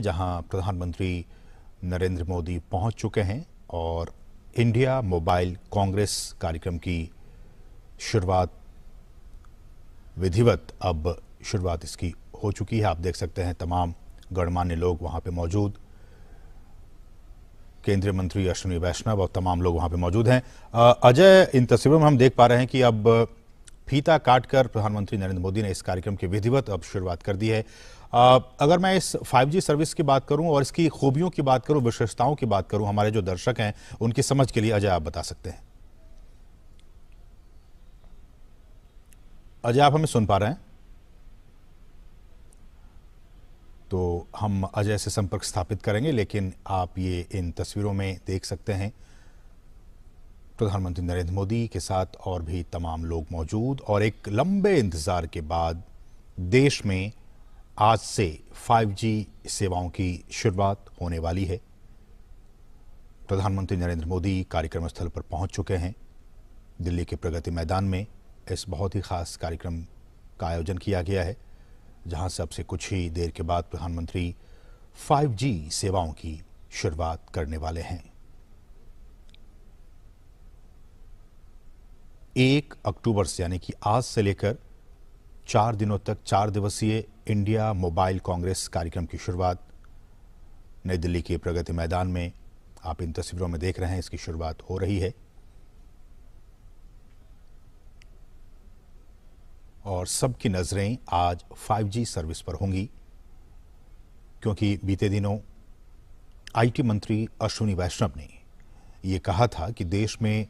जहां प्रधानमंत्री नरेंद्र मोदी पहुंच चुके हैं और इंडिया मोबाइल कांग्रेस कार्यक्रम की शुरुआत विधिवत अब शुरुआत इसकी हो चुकी है आप देख सकते हैं तमाम गणमान्य लोग वहां पे मौजूद केंद्रीय मंत्री अश्विनी वैष्णव और तमाम लोग वहां पे मौजूद हैं अजय इन तस्वीरों में हम देख पा रहे हैं कि अब फीता काटकर प्रधानमंत्री नरेंद्र मोदी ने इस कार्यक्रम की विधिवत अब शुरुआत कर दी है अगर मैं इस 5G सर्विस की बात करूं और इसकी खूबियों की बात करूं विशेषताओं की बात करूं हमारे जो दर्शक हैं उनकी समझ के लिए अजय आप बता सकते हैं अजय आप हमें सुन पा रहे हैं तो हम अजय से संपर्क स्थापित करेंगे लेकिन आप ये इन तस्वीरों में देख सकते हैं प्रधानमंत्री नरेंद्र मोदी के साथ और भी तमाम लोग मौजूद और एक लंबे इंतजार के बाद देश में आज से 5G सेवाओं की शुरुआत होने वाली है प्रधानमंत्री नरेंद्र मोदी कार्यक्रम स्थल पर पहुंच चुके हैं दिल्ली के प्रगति मैदान में इस बहुत ही खास कार्यक्रम का आयोजन किया गया है जहां से अब से कुछ ही देर के बाद प्रधानमंत्री 5G सेवाओं की शुरुआत करने वाले हैं एक अक्टूबर से यानी कि आज से लेकर चार दिनों तक चार दिवसीय इंडिया मोबाइल कांग्रेस कार्यक्रम की शुरुआत नई दिल्ली के प्रगति मैदान में आप इन तस्वीरों में देख रहे हैं इसकी शुरुआत हो रही है और सबकी नज़रें आज 5G सर्विस पर होंगी क्योंकि बीते दिनों आईटी मंत्री अश्विनी वैष्णव ने यह कहा था कि देश में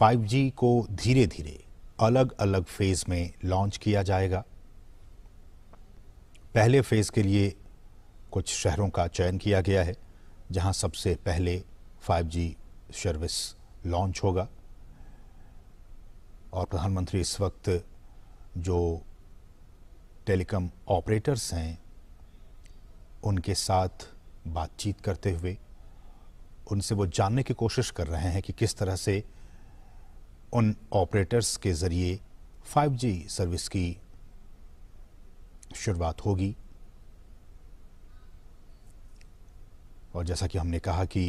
5G को धीरे धीरे अलग अलग फेज़ में लॉन्च किया जाएगा पहले फेज़ के लिए कुछ शहरों का चयन किया गया है जहां सबसे पहले 5G सर्विस लॉन्च होगा और प्रधानमंत्री इस वक्त जो टेलीकॉम ऑपरेटर्स हैं उनके साथ बातचीत करते हुए उनसे वो जानने की कोशिश कर रहे हैं कि किस तरह से उन ऑपरेटर्स के ज़रिए 5G सर्विस की शुरुआत होगी और जैसा कि हमने कहा कि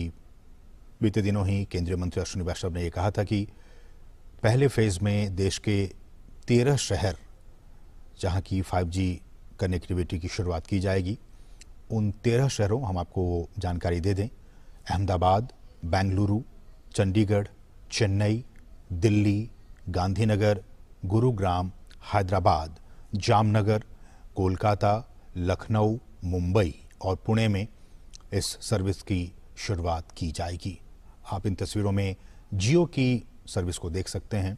बीते दिनों ही केंद्रीय मंत्री अश्विनी वैष्णव ने यह कहा था कि पहले फेज़ में देश के तेरह शहर जहाँ की 5G कनेक्टिविटी की शुरुआत की जाएगी उन तेरह शहरों हम आपको जानकारी दे दें अहमदाबाद बेंगलुरु चंडीगढ़ चेन्नई दिल्ली गांधीनगर गुरुग्राम हैदराबाद जामनगर कोलकाता लखनऊ मुंबई और पुणे में इस सर्विस की शुरुआत की जाएगी आप इन तस्वीरों में जियो की सर्विस को देख सकते हैं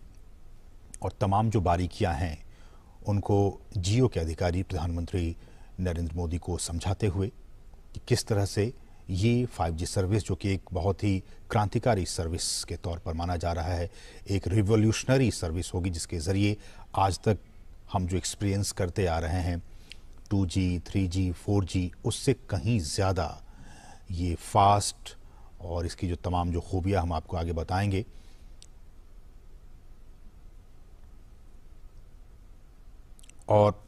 और तमाम जो बारीकियां हैं उनको जियो के अधिकारी प्रधानमंत्री नरेंद्र मोदी को समझाते हुए कि किस तरह से ये 5G सर्विस जो कि एक बहुत ही क्रांतिकारी सर्विस के तौर पर माना जा रहा है एक रिवोल्यूशनरी सर्विस होगी जिसके ज़रिए आज तक हम जो एक्सपीरियंस करते आ रहे हैं 2G, 3G, 4G उससे कहीं ज़्यादा ये फास्ट और इसकी जो तमाम जो खूबियाँ हम आपको आगे बताएंगे और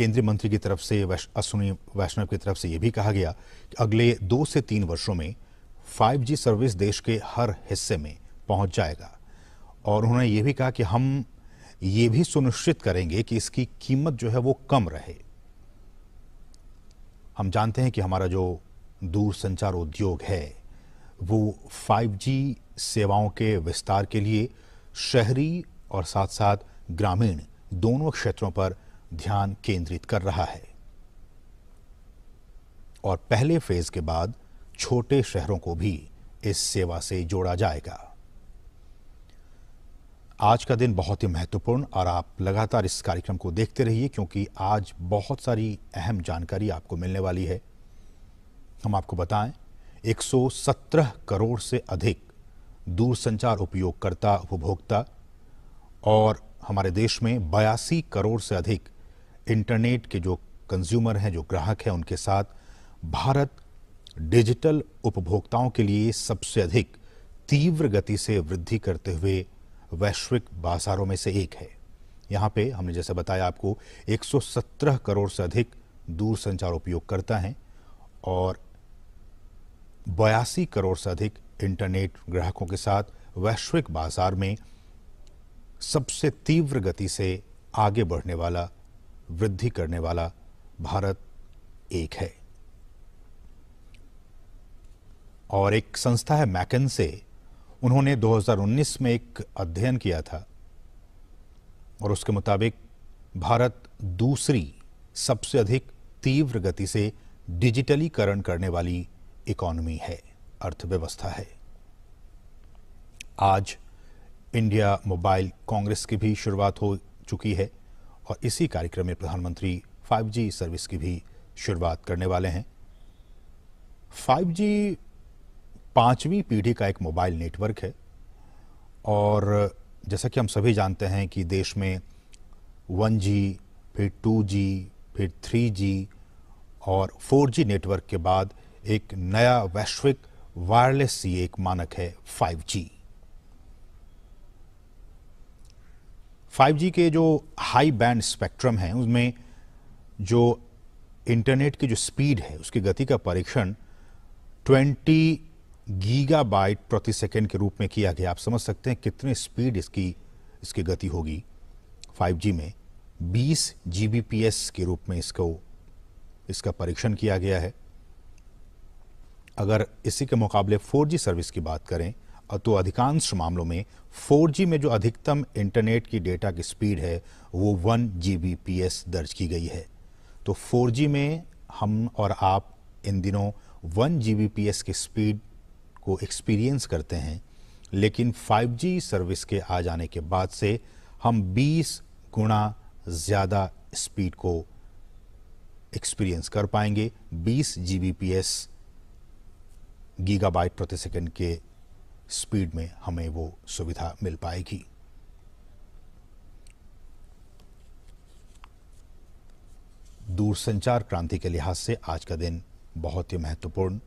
केंद्रीय मंत्री की तरफ से अश्विनी वैष्णव की तरफ से यह भी कहा गया कि अगले दो से तीन वर्षों में 5G सर्विस देश के हर हिस्से में पहुंच जाएगा और उन्होंने ये भी कहा कि हम ये भी सुनिश्चित करेंगे कि इसकी कीमत जो है वो कम रहे हम जानते हैं कि हमारा जो दूर संचार उद्योग है वो 5G सेवाओं के विस्तार के लिए शहरी और साथ साथ ग्रामीण दोनों क्षेत्रों पर ध्यान केंद्रित कर रहा है और पहले फेज के बाद छोटे शहरों को भी इस सेवा से जोड़ा जाएगा आज का दिन बहुत ही महत्वपूर्ण और आप लगातार इस कार्यक्रम को देखते रहिए क्योंकि आज बहुत सारी अहम जानकारी आपको मिलने वाली है हम आपको बताएं 117 करोड़ से अधिक दूरसंचार उपयोगकर्ता उपभोक्ता और हमारे देश में बयासी करोड़ से अधिक इंटरनेट के जो कंज्यूमर हैं जो ग्राहक हैं उनके साथ भारत डिजिटल उपभोक्ताओं के लिए सबसे अधिक तीव्र गति से वृद्धि करते हुए वैश्विक बाजारों में से एक है यहाँ पे हमने जैसे बताया आपको 117 करोड़ से अधिक दूरसंचार उपयोगकर्ता हैं और बयासी करोड़ से अधिक इंटरनेट ग्राहकों के साथ वैश्विक बाजार में सबसे तीव्र गति से आगे बढ़ने वाला वृद्धि करने वाला भारत एक है और एक संस्था है मैकन से उन्होंने 2019 में एक अध्ययन किया था और उसके मुताबिक भारत दूसरी सबसे अधिक तीव्र गति से डिजिटलीकरण करने वाली इकोनॉमी है अर्थव्यवस्था है आज इंडिया मोबाइल कांग्रेस की भी शुरुआत हो चुकी है और इसी कार्यक्रम में प्रधानमंत्री 5G सर्विस की भी शुरुआत करने वाले हैं 5G पांचवी पीढ़ी का एक मोबाइल नेटवर्क है और जैसा कि हम सभी जानते हैं कि देश में 1G, फिर 2G, फिर 3G और 4G नेटवर्क के बाद एक नया वैश्विक वायरलेस ये एक मानक है 5G। फाइव जी के जो हाई बैंड स्पेक्ट्रम है उसमें जो इंटरनेट की जो स्पीड है उसकी गति का परीक्षण 20 गीगाबाइट प्रति सेकेंड के रूप में किया गया आप समझ सकते हैं कितने स्पीड इसकी इसकी गति होगी 5G में 20 एस के रूप में इसको इसका परीक्षण किया गया है अगर इसी के मुकाबले 4G सर्विस की बात करें तो अधिकांश मामलों में 4G में जो अधिकतम इंटरनेट की डेटा की स्पीड है वो 1 Gbps दर्ज की गई है तो 4G में हम और आप इन दिनों 1 Gbps की स्पीड को एक्सपीरियंस करते हैं लेकिन 5G सर्विस के आ जाने के बाद से हम 20 गुणा ज़्यादा स्पीड को एक्सपीरियंस कर पाएंगे 20 Gbps गीगाबाइट प्रति सेकंड के स्पीड में हमें वो सुविधा मिल पाएगी दूरसंचार क्रांति के लिहाज से आज का दिन बहुत ही महत्वपूर्ण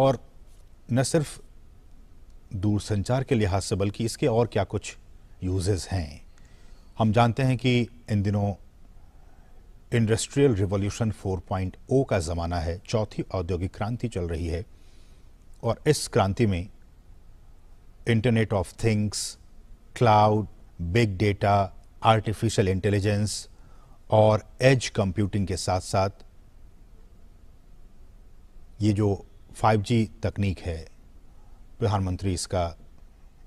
और न सिर्फ दूरसंचार के लिहाज से बल्कि इसके और क्या कुछ यूजेस हैं हम जानते हैं कि इन दिनों इंडस्ट्रियल रिवॉल्यूशन 4.0 का ज़माना है चौथी औद्योगिक क्रांति चल रही है और इस क्रांति में internet of things cloud big data artificial intelligence और एज कंप्यूटिंग के साथ साथ ये जो 5G तकनीक है प्रधानमंत्री इसका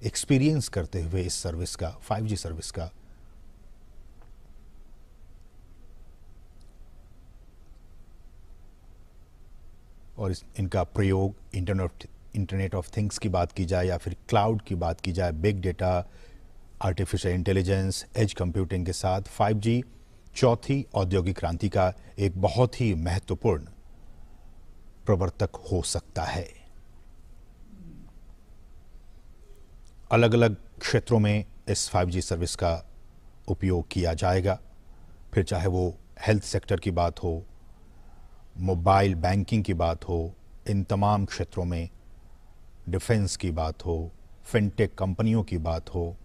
एक्सपीरियंस करते हुए इस सर्विस का 5G सर्विस का और इस, इनका प्रयोग इंटरनेट इंटरनेट ऑफ थिंग्स की बात की जाए या फिर क्लाउड की बात की जाए big data artificial intelligence edge computing के साथ 5G चौथी औद्योगिक क्रांति का एक बहुत ही महत्वपूर्ण प्रवर्तक हो सकता है अलग अलग क्षेत्रों में इस 5G सर्विस का उपयोग किया जाएगा फिर चाहे वो हेल्थ सेक्टर की बात हो मोबाइल बैंकिंग की बात हो इन तमाम क्षेत्रों में डिफेंस की बात हो फिनटेक कंपनियों की बात हो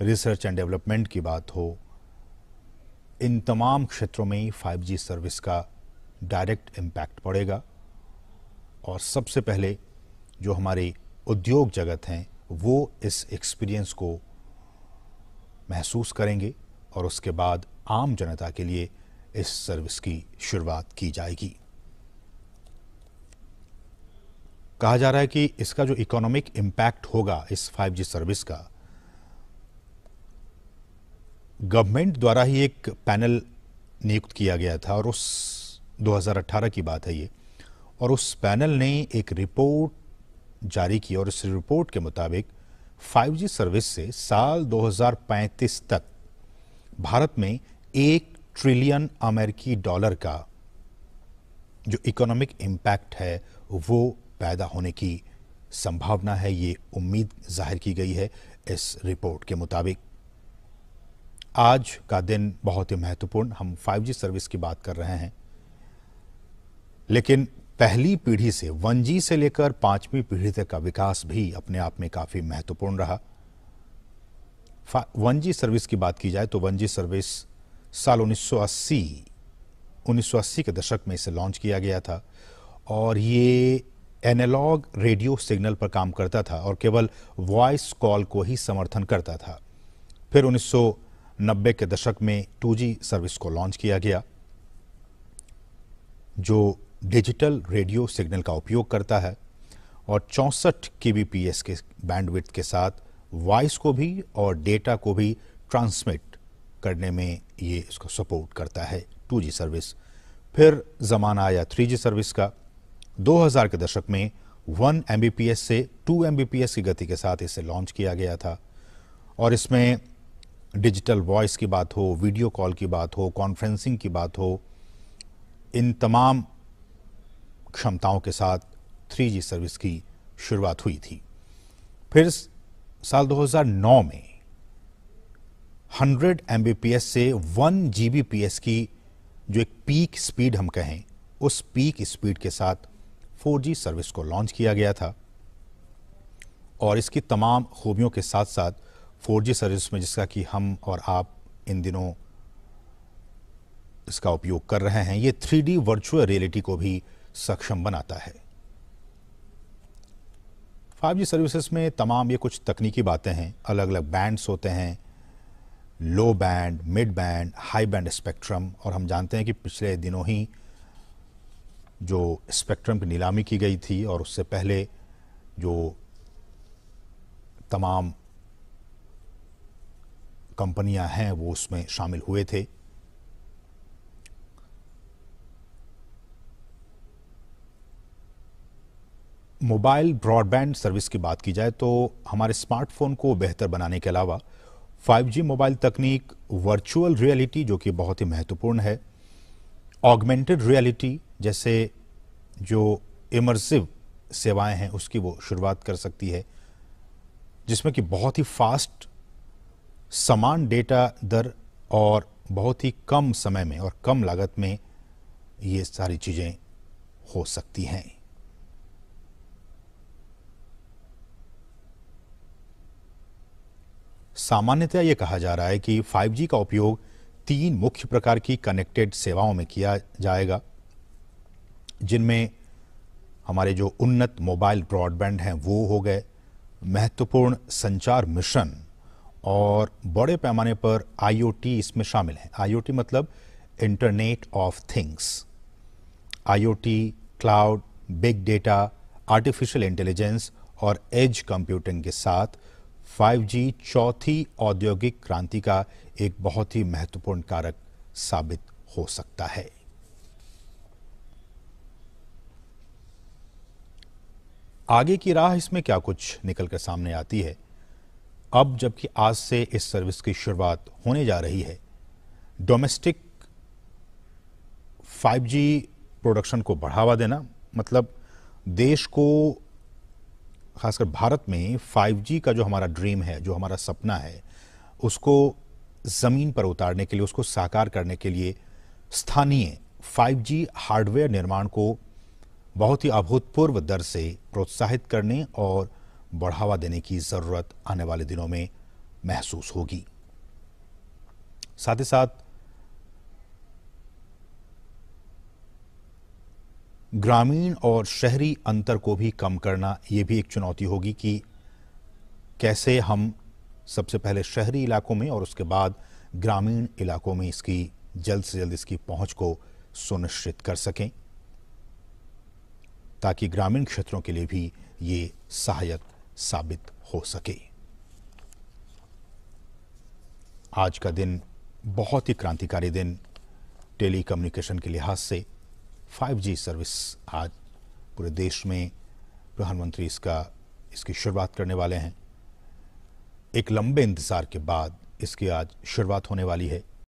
रिसर्च एंड डेवलपमेंट की बात हो इन तमाम क्षेत्रों में 5G सर्विस का डायरेक्ट इम्पैक्ट पड़ेगा और सबसे पहले जो हमारे उद्योग जगत हैं वो इस एक्सपीरियंस को महसूस करेंगे और उसके बाद आम जनता के लिए इस सर्विस की शुरुआत की जाएगी कहा जा रहा है कि इसका जो इकोनॉमिक इम्पैक्ट होगा इस 5G सर्विस का गवर्नमेंट द्वारा ही एक पैनल नियुक्त किया गया था और उस 2018 की बात है ये और उस पैनल ने एक रिपोर्ट जारी की और इस रिपोर्ट के मुताबिक 5G सर्विस से साल 2035 तक भारत में एक ट्रिलियन अमेरिकी डॉलर का जो इकोनॉमिक इम्पैक्ट है वो पैदा होने की संभावना है ये उम्मीद जाहिर की गई है इस रिपोर्ट के मुताबिक आज का दिन बहुत ही महत्वपूर्ण हम 5G सर्विस की बात कर रहे हैं लेकिन पहली पीढ़ी से 1G से लेकर पांचवी पीढ़ी तक का विकास भी अपने आप में काफी महत्वपूर्ण रहा 1G सर्विस की बात की जाए तो 1G सर्विस साल 1980 1980 के दशक में इसे लॉन्च किया गया था और ये एनालॉग रेडियो सिग्नल पर काम करता था और केवल वॉइस कॉल को ही समर्थन करता था फिर 1990 के दशक में 2G सर्विस को लॉन्च किया गया जो डिजिटल रेडियो सिग्नल का उपयोग करता है और चौंसठ के के बैंडविथ के साथ वॉइस को भी और डेटा को भी ट्रांसमिट करने में ये इसको सपोर्ट करता है 2G सर्विस फिर ज़माना आया 3G सर्विस का 2000 के दशक में 1 एम से 2 एम की गति के साथ इसे लॉन्च किया गया था और इसमें डिजिटल वॉइस की बात हो वीडियो कॉल की बात हो कॉन्फ्रेंसिंग की बात हो इन तमाम क्षमताओं के साथ 3G सर्विस की शुरुआत हुई थी फिर साल 2009 में 100 एम से 1 जी की जो एक पीक स्पीड हम कहें उस पीक स्पीड के साथ 4G सर्विस को लॉन्च किया गया था और इसकी तमाम खूबियों के साथ साथ 4G सर्विस में जिसका कि हम और आप इन दिनों इसका उपयोग कर रहे हैं ये 3D वर्चुअल रियलिटी को भी सक्षम बनाता है 5G सर्विसेज में तमाम ये कुछ तकनीकी बातें हैं अलग अलग बैंड्स होते हैं low band mid band high band spectrum और हम जानते हैं कि पिछले दिनों ही जो स्पेक्ट्रम की नीलामी की गई थी और उससे पहले जो तमाम कंपनियां हैं वो उसमें शामिल हुए थे मोबाइल ब्रॉडबैंड सर्विस की बात की जाए तो हमारे स्मार्टफोन को बेहतर बनाने के अलावा 5G मोबाइल तकनीक वर्चुअल रियलिटी जो कि बहुत ही महत्वपूर्ण है ऑगमेंटेड रियलिटी जैसे जो इमर्सिव सेवाएं हैं उसकी वो शुरुआत कर सकती है जिसमें कि बहुत ही फास्ट समान डेटा दर और बहुत ही कम समय में और कम लागत में ये सारी चीज़ें हो सकती हैं सामान्यतया ये कहा जा रहा है कि 5G का उपयोग तीन मुख्य प्रकार की कनेक्टेड सेवाओं में किया जाएगा जिनमें हमारे जो उन्नत मोबाइल ब्रॉडबैंड हैं वो हो गए महत्वपूर्ण संचार मिशन और बड़े पैमाने पर आईओटी इसमें शामिल है आईओटी मतलब internet of things IoT cloud big data artificial intelligence और एज कंप्यूटिंग के साथ 5G चौथी औद्योगिक क्रांति का एक बहुत ही महत्वपूर्ण कारक साबित हो सकता है आगे की राह इसमें क्या कुछ निकल कर सामने आती है अब जबकि आज से इस सर्विस की शुरुआत होने जा रही है डोमेस्टिक 5G प्रोडक्शन को बढ़ावा देना मतलब देश को खासकर भारत में 5G का जो हमारा ड्रीम है जो हमारा सपना है उसको ज़मीन पर उतारने के लिए उसको साकार करने के लिए स्थानीय 5G हार्डवेयर निर्माण को बहुत ही अभूतपूर्व दर से प्रोत्साहित करने और बढ़ावा देने की जरूरत आने वाले दिनों में महसूस होगी साथ ही साथ ग्रामीण और शहरी अंतर को भी कम करना ये भी एक चुनौती होगी कि कैसे हम सबसे पहले शहरी इलाकों में और उसके बाद ग्रामीण इलाकों में इसकी जल्द से जल्द इसकी पहुंच को सुनिश्चित कर सकें ताकि ग्रामीण क्षेत्रों के लिए भी ये सहायक साबित हो सके आज का दिन बहुत ही क्रांतिकारी दिन टेली कम्युनिकेशन के लिहाज से 5G सर्विस आज पूरे देश में प्रधानमंत्री इसका इसकी शुरुआत करने वाले हैं एक लंबे इंतज़ार के बाद इसकी आज शुरुआत होने वाली है